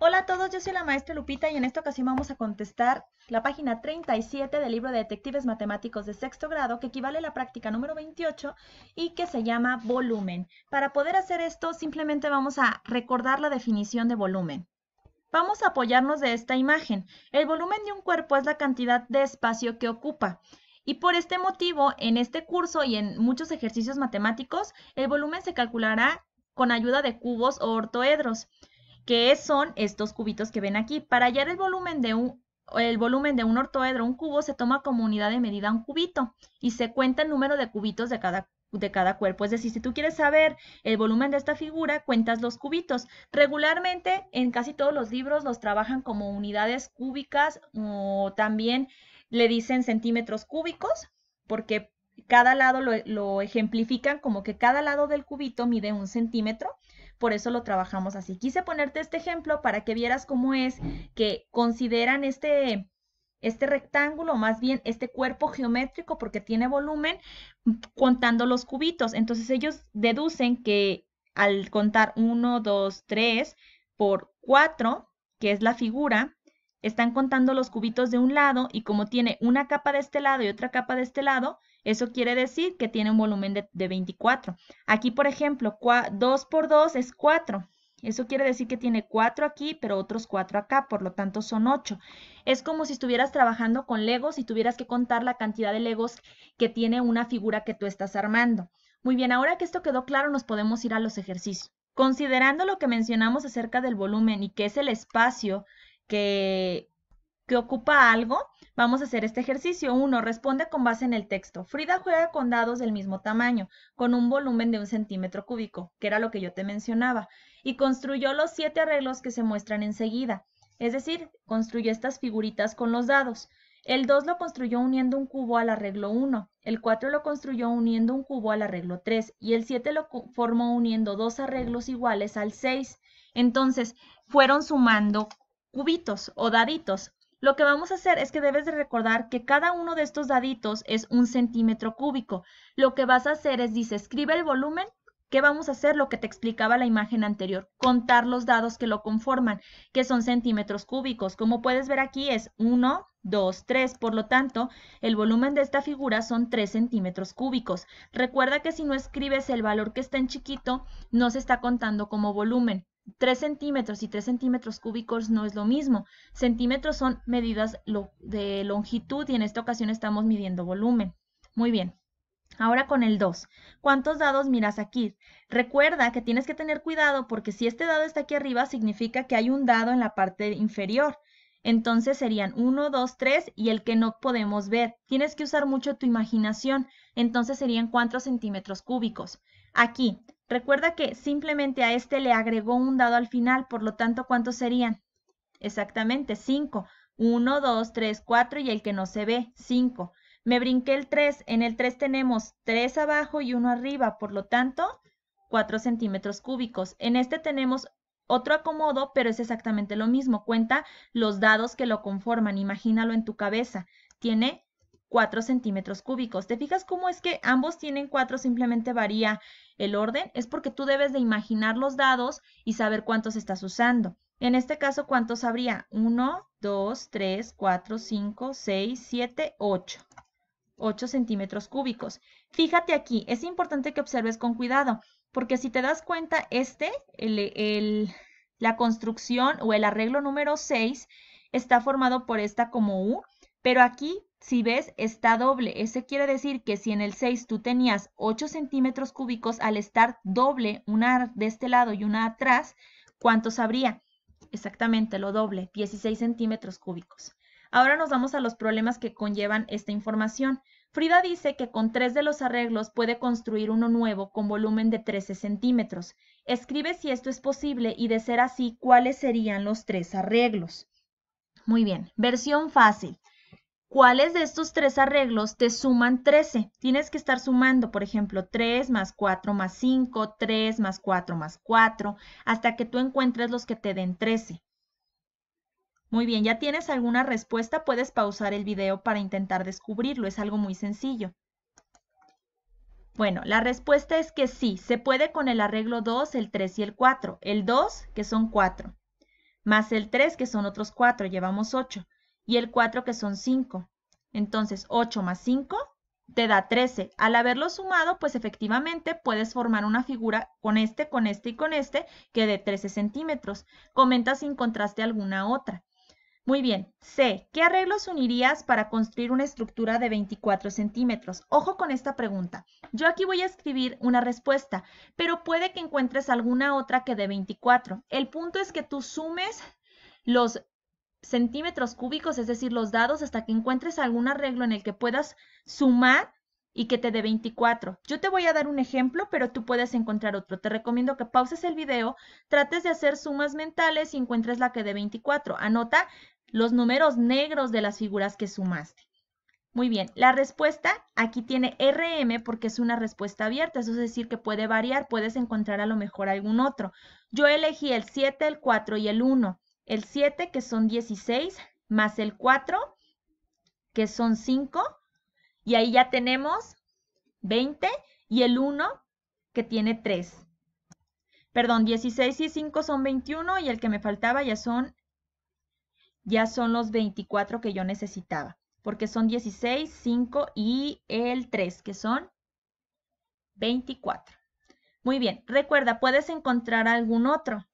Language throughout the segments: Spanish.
Hola a todos, yo soy la maestra Lupita y en esta ocasión vamos a contestar la página 37 del libro de Detectives Matemáticos de sexto grado, que equivale a la práctica número 28 y que se llama volumen. Para poder hacer esto, simplemente vamos a recordar la definición de volumen. Vamos a apoyarnos de esta imagen. El volumen de un cuerpo es la cantidad de espacio que ocupa. Y por este motivo, en este curso y en muchos ejercicios matemáticos, el volumen se calculará con ayuda de cubos o ortoedros que son estos cubitos que ven aquí. Para hallar el volumen de un, el volumen de un ortoedro, un cubo, se toma como unidad de medida un cubito y se cuenta el número de cubitos de cada, de cada cuerpo. Es decir, si tú quieres saber el volumen de esta figura, cuentas los cubitos. Regularmente, en casi todos los libros los trabajan como unidades cúbicas o también le dicen centímetros cúbicos porque cada lado lo ejemplifican como que cada lado del cubito mide un centímetro por eso lo trabajamos así. Quise ponerte este ejemplo para que vieras cómo es que consideran este, este rectángulo, más bien este cuerpo geométrico, porque tiene volumen, contando los cubitos. Entonces ellos deducen que al contar 1, 2, 3 por 4, que es la figura, están contando los cubitos de un lado y como tiene una capa de este lado y otra capa de este lado, eso quiere decir que tiene un volumen de, 24. Aquí, por ejemplo, 2 por 2 es 4. Eso quiere decir que tiene 4 aquí, pero otros 4 acá, por lo tanto son 8. Es como si estuvieras trabajando con legos y tuvieras que contar la cantidad de legos que tiene una figura que tú estás armando. Muy bien, ahora que esto quedó claro, nos podemos ir a los ejercicios. Considerando lo que mencionamos acerca del volumen y que es el espacio que, que ocupa algo, vamos a hacer este ejercicio. Uno, responde con base en el texto. Frida juega con dados del mismo tamaño, con un volumen de un centímetro cúbico, que era lo que yo te mencionaba, y construyó los siete arreglos que se muestran enseguida. Es decir, construyó estas figuritas con los dados. El 2 lo construyó uniendo un cubo al arreglo 1, el 4 lo construyó uniendo un cubo al arreglo 3 y el 7 lo formó uniendo dos arreglos iguales al 6. Entonces, fueron sumando cubitos o daditos. Lo que vamos a hacer es que debes de recordar que cada uno de estos daditos es un centímetro cúbico. Lo que vas a hacer es, dice, escribe el volumen ¿Qué vamos a hacer? Lo que te explicaba la imagen anterior, contar los dados que lo conforman, que son centímetros cúbicos. Como puedes ver aquí es 1, 2, 3, por lo tanto, el volumen de esta figura son 3 centímetros cúbicos. Recuerda que si no escribes el valor que está en chiquito, no se está contando como volumen. 3 centímetros y 3 centímetros cúbicos no es lo mismo. Centímetros son medidas de longitud y en esta ocasión estamos midiendo volumen. Muy bien. Ahora con el 2. ¿Cuántos dados miras aquí? Recuerda que tienes que tener cuidado porque si este dado está aquí arriba significa que hay un dado en la parte inferior. Entonces serían 1, 2, 3 y el que no podemos ver. Tienes que usar mucho tu imaginación. Entonces serían 4 centímetros cúbicos. Aquí, Recuerda que simplemente a este le agregó un dado al final, por lo tanto, ¿cuántos serían? Exactamente, 5. 1, 2, 3, 4 y el que no se ve, 5. Me brinqué el 3, en el 3 tenemos 3 abajo y 1 arriba, por lo tanto, 4 centímetros cúbicos. En este tenemos otro acomodo, pero es exactamente lo mismo. Cuenta los dados que lo conforman, imagínalo en tu cabeza. Tiene 4 centímetros cúbicos. ¿Te fijas cómo es que ambos tienen 4, simplemente varía el orden? Es porque tú debes de imaginar los dados y saber cuántos estás usando. En este caso, ¿cuántos habría? 1, 2, 3, 4, 5, 6, 7, 8. 8 centímetros cúbicos. Fíjate aquí, es importante que observes con cuidado, porque si te das cuenta, este, la construcción o el arreglo número 6 está formado por esta como U, pero aquí si ves, está doble. Ese quiere decir que si en el 6 tú tenías 8 centímetros cúbicos, al estar doble, una de este lado y una atrás, ¿cuántos habría? Exactamente, lo doble, 16 centímetros cúbicos. Ahora nos vamos a los problemas que conllevan esta información. Frida dice que con tres de los arreglos puede construir uno nuevo con volumen de 13 centímetros. Escribe si esto es posible y de ser así, cuáles serían los tres arreglos. Muy bien, versión fácil. ¿Cuáles de estos tres arreglos te suman 13? Tienes que estar sumando, por ejemplo, 3 más 4 más 5, 3 más 4 más 4, hasta que tú encuentres los que te den 13. Muy bien, ya tienes alguna respuesta, puedes pausar el video para intentar descubrirlo, es algo muy sencillo. Bueno, la respuesta es que sí, se puede con el arreglo 2, el 3 y el 4. El 2, que son 4, más el 3, que son otros 4, llevamos 8 y el 4 que son 5. Entonces, 8 más 5 te da 13. Al haberlo sumado, pues efectivamente puedes formar una figura con este, con este y con este que de 13 centímetros. Comenta si encontraste alguna otra. Muy bien. C. ¿Qué arreglos unirías para construir una estructura de 24 centímetros? Ojo con esta pregunta. Yo aquí voy a escribir una respuesta, pero puede que encuentres alguna otra que de 24. El punto es que tú sumes los centímetros cúbicos, es decir, los dados, hasta que encuentres algún arreglo en el que puedas sumar y que te dé 24. Yo te voy a dar un ejemplo, pero tú puedes encontrar otro. Te recomiendo que pauses el video, trates de hacer sumas mentales y encuentres la que dé 24. Anota los números negros de las figuras que sumaste. Muy bien, la respuesta aquí tiene RM porque es una respuesta abierta, eso es decir que puede variar, puedes encontrar a lo mejor algún otro. Yo elegí el 7, el 4 y el 1 el 7 que son 16, más el 4 que son 5, y ahí ya tenemos 20 y el 1 que tiene 3. Perdón, 16 y 5 son 21 y el que me faltaba ya son, ya son los 24 que yo necesitaba, porque son 16, 5 y el 3, que son 24. Muy bien, recuerda, puedes encontrar algún otro.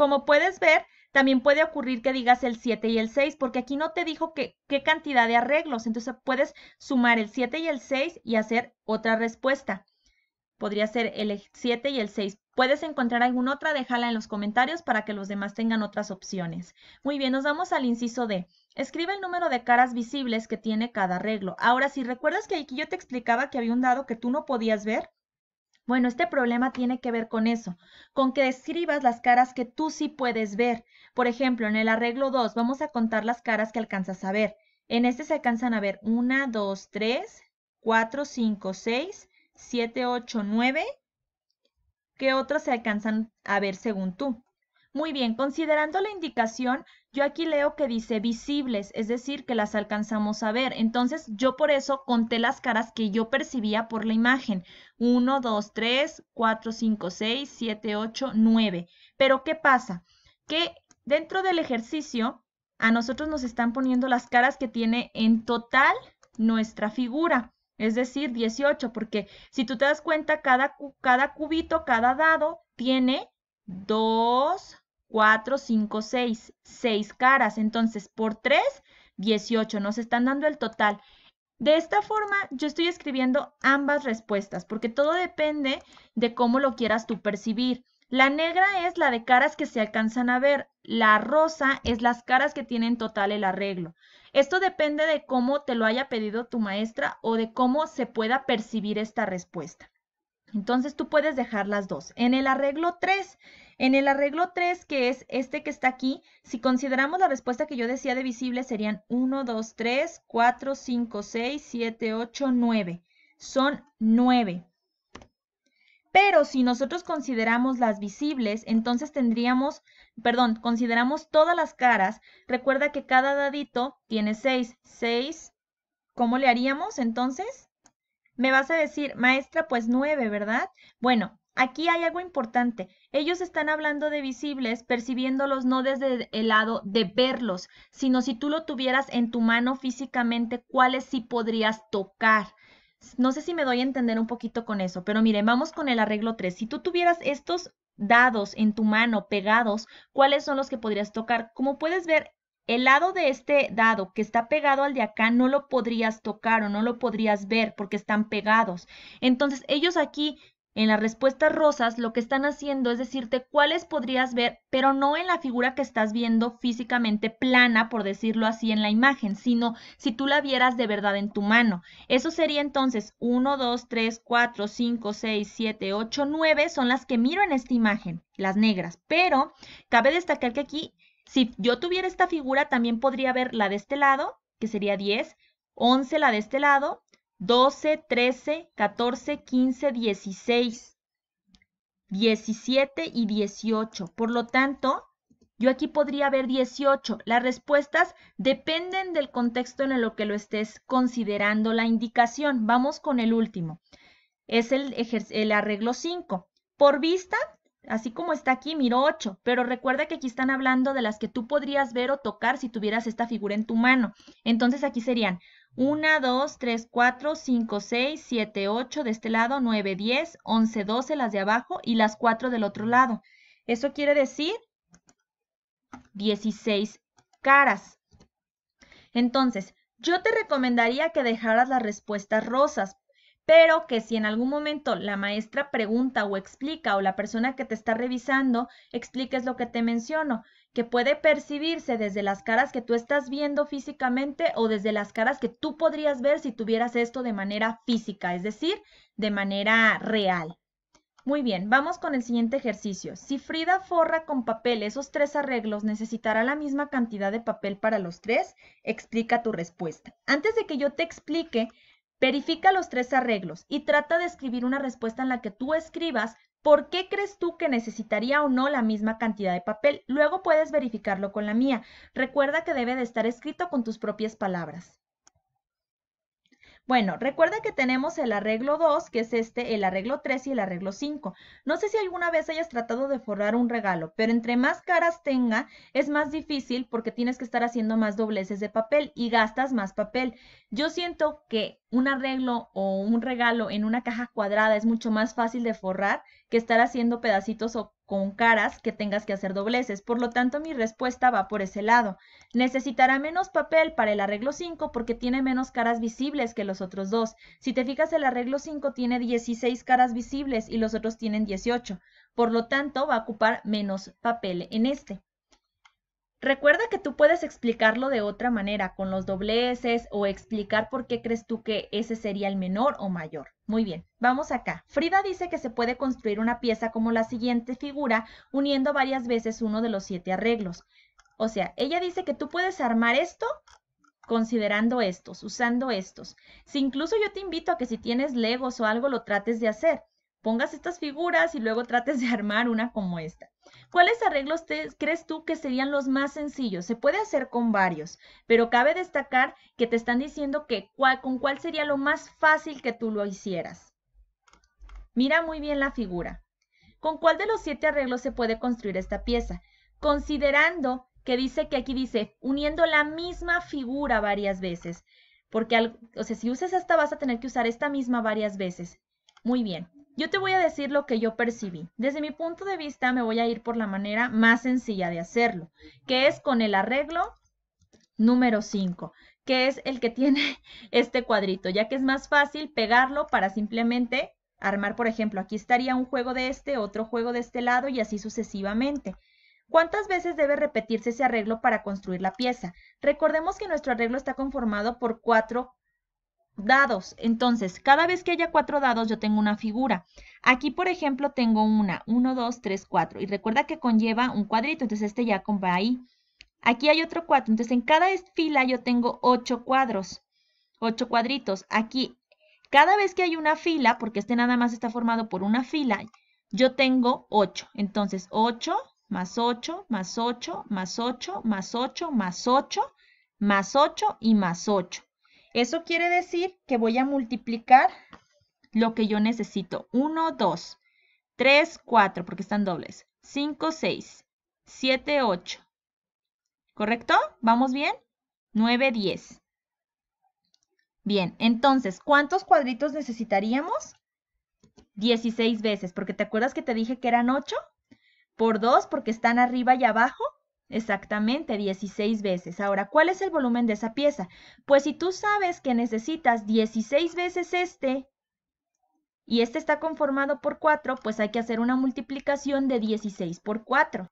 Como puedes ver, también puede ocurrir que digas el 7 y el 6, porque aquí no te dijo qué cantidad de arreglos. Entonces puedes sumar el 7 y el 6 y hacer otra respuesta. Podría ser el 7 e, y el 6. Puedes encontrar alguna otra, déjala en los comentarios para que los demás tengan otras opciones. Muy bien, nos vamos al inciso D. Escribe el número de caras visibles que tiene cada arreglo. Ahora, si recuerdas que aquí yo te explicaba que había un dado que tú no podías ver, bueno, este problema tiene que ver con eso, con que describas las caras que tú sí puedes ver. Por ejemplo, en el arreglo 2 vamos a contar las caras que alcanzas a ver. En este se alcanzan a ver 1, 2, 3, 4, 5, 6, 7, 8, 9. ¿Qué otros se alcanzan a ver según tú? Muy bien, considerando la indicación, yo aquí leo que dice visibles, es decir, que las alcanzamos a ver. Entonces, yo por eso conté las caras que yo percibía por la imagen. 1, 2, 3, 4, 5, 6, 7, 8, 9. Pero, ¿qué pasa? Que dentro del ejercicio, a nosotros nos están poniendo las caras que tiene en total nuestra figura. Es decir, 18, porque si tú te das cuenta, cada, cada cubito, cada dado tiene dos. 4, 5, 6, 6 caras. Entonces, por 3, 18. Nos están dando el total. De esta forma, yo estoy escribiendo ambas respuestas, porque todo depende de cómo lo quieras tú percibir. La negra es la de caras que se alcanzan a ver, la rosa es las caras que tienen total el arreglo. Esto depende de cómo te lo haya pedido tu maestra o de cómo se pueda percibir esta respuesta. Entonces tú puedes dejar las dos. En el arreglo 3, en el arreglo 3, que es este que está aquí, si consideramos la respuesta que yo decía de visibles serían 1, 2, 3, 4, 5, 6, 7, 8, 9. Son 9. Pero si nosotros consideramos las visibles, entonces tendríamos, perdón, consideramos todas las caras. Recuerda que cada dadito tiene 6. 6, ¿cómo le haríamos entonces? Me vas a decir, maestra, pues nueve, ¿verdad? Bueno, aquí hay algo importante. Ellos están hablando de visibles, percibiéndolos no desde el lado de verlos, sino si tú lo tuvieras en tu mano físicamente, cuáles sí podrías tocar. No sé si me doy a entender un poquito con eso, pero mire, vamos con el arreglo 3. Si tú tuvieras estos dados en tu mano pegados, cuáles son los que podrías tocar. Como puedes ver, el lado de este dado que está pegado al de acá no lo podrías tocar o no lo podrías ver porque están pegados. Entonces, ellos aquí en las respuestas rosas lo que están haciendo es decirte cuáles podrías ver, pero no en la figura que estás viendo físicamente plana, por decirlo así, en la imagen, sino si tú la vieras de verdad en tu mano. Eso sería entonces 1, 2, 3, 4, 5, 6, 7, 8, 9 son las que miro en esta imagen, las negras, pero cabe destacar que aquí si yo tuviera esta figura, también podría ver la de este lado, que sería 10, 11 la de este lado, 12, 13, 14, 15, 16, 17 y 18. Por lo tanto, yo aquí podría ver 18. Las respuestas dependen del contexto en el que lo estés considerando la indicación. Vamos con el último. Es el, el arreglo 5. Por vista, Así como está aquí, miro 8, pero recuerda que aquí están hablando de las que tú podrías ver o tocar si tuvieras esta figura en tu mano. Entonces aquí serían 1, 2, 3, 4, 5, 6, 7, 8 de este lado, 9, 10, 11, 12 las de abajo y las 4 del otro lado. Eso quiere decir 16 caras. Entonces, yo te recomendaría que dejaras las respuestas rosas pero que si en algún momento la maestra pregunta o explica o la persona que te está revisando expliques lo que te menciono, que puede percibirse desde las caras que tú estás viendo físicamente o desde las caras que tú podrías ver si tuvieras esto de manera física, es decir, de manera real. Muy bien, vamos con el siguiente ejercicio. Si Frida forra con papel esos tres arreglos, ¿necesitará la misma cantidad de papel para los tres? Explica tu respuesta. Antes de que yo te explique Verifica los tres arreglos y trata de escribir una respuesta en la que tú escribas por qué crees tú que necesitaría o no la misma cantidad de papel. Luego puedes verificarlo con la mía. Recuerda que debe de estar escrito con tus propias palabras. Bueno, recuerda que tenemos el arreglo 2, que es este, el arreglo 3 y el arreglo 5. No sé si alguna vez hayas tratado de forrar un regalo, pero entre más caras tenga, es más difícil porque tienes que estar haciendo más dobleces de papel y gastas más papel. Yo siento que un arreglo o un regalo en una caja cuadrada es mucho más fácil de forrar que estar haciendo pedacitos o con caras que tengas que hacer dobleces, por lo tanto mi respuesta va por ese lado. Necesitará menos papel para el arreglo 5 porque tiene menos caras visibles que los otros dos. Si te fijas, el arreglo 5 tiene 16 caras visibles y los otros tienen 18, por lo tanto va a ocupar menos papel en este. Recuerda que tú puedes explicarlo de otra manera, con los dobleces o explicar por qué crees tú que ese sería el menor o mayor. Muy bien, vamos acá. Frida dice que se puede construir una pieza como la siguiente figura uniendo varias veces uno de los siete arreglos. O sea, ella dice que tú puedes armar esto considerando estos, usando estos. Si incluso yo te invito a que si tienes legos o algo lo trates de hacer pongas estas figuras y luego trates de armar una como esta. ¿Cuáles arreglos crees tú que serían los más sencillos? Se puede hacer con varios, pero cabe destacar que te están diciendo que con cuál sería lo más fácil que tú lo hicieras. Mira muy bien la figura. ¿Con cuál de los siete arreglos se puede construir esta pieza? Considerando que dice que aquí dice uniendo la misma figura varias veces. Porque, o sea, si usas esta vas a tener que usar esta misma varias veces. Muy bien. Yo te voy a decir lo que yo percibí. Desde mi punto de vista me voy a ir por la manera más sencilla de hacerlo, que es con el arreglo número 5, que es el que tiene este cuadrito, ya que es más fácil pegarlo para simplemente armar, por ejemplo, aquí estaría un juego de este, otro juego de este lado y así sucesivamente. ¿Cuántas veces debe repetirse ese arreglo para construir la pieza? Recordemos que nuestro arreglo está conformado por cuatro dados. Entonces, cada vez que haya cuatro dados, yo tengo una figura. Aquí, por ejemplo, tengo una, 1, 2, 3, 4. Y recuerda que conlleva un cuadrito, entonces este ya va ahí. Aquí hay otro 4, entonces en cada fila yo tengo ocho cuadros, 8 cuadritos. Aquí, cada vez que hay una fila, porque este nada más está formado por una fila, yo tengo 8. Entonces, 8 más 8, más 8, más 8, más 8, más 8, más 8 y más 8. Eso quiere decir que voy a multiplicar lo que yo necesito. 1, 2, 3, 4, porque están dobles. 5, 6, 7, 8. ¿Correcto? ¿Vamos bien? 9, 10. Bien, entonces, ¿cuántos cuadritos necesitaríamos? 16 veces, porque te acuerdas que te dije que eran 8 por 2 porque están arriba y abajo Exactamente, 16 veces. Ahora, ¿cuál es el volumen de esa pieza? Pues si tú sabes que necesitas 16 veces este y este está conformado por 4, pues hay que hacer una multiplicación de 16 por 4.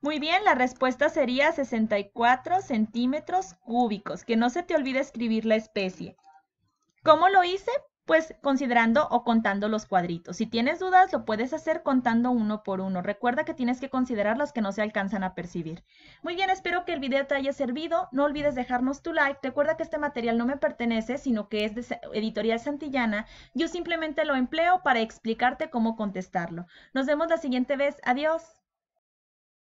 Muy bien, la respuesta sería 64 centímetros cúbicos, que no se te olvide escribir la especie. ¿Cómo lo hice? pues considerando o contando los cuadritos. Si tienes dudas, lo puedes hacer contando uno por uno. Recuerda que tienes que considerar los que no se alcanzan a percibir. Muy bien, espero que el video te haya servido. No olvides dejarnos tu like. Recuerda que este material no me pertenece, sino que es de Editorial Santillana. Yo simplemente lo empleo para explicarte cómo contestarlo. Nos vemos la siguiente vez. Adiós.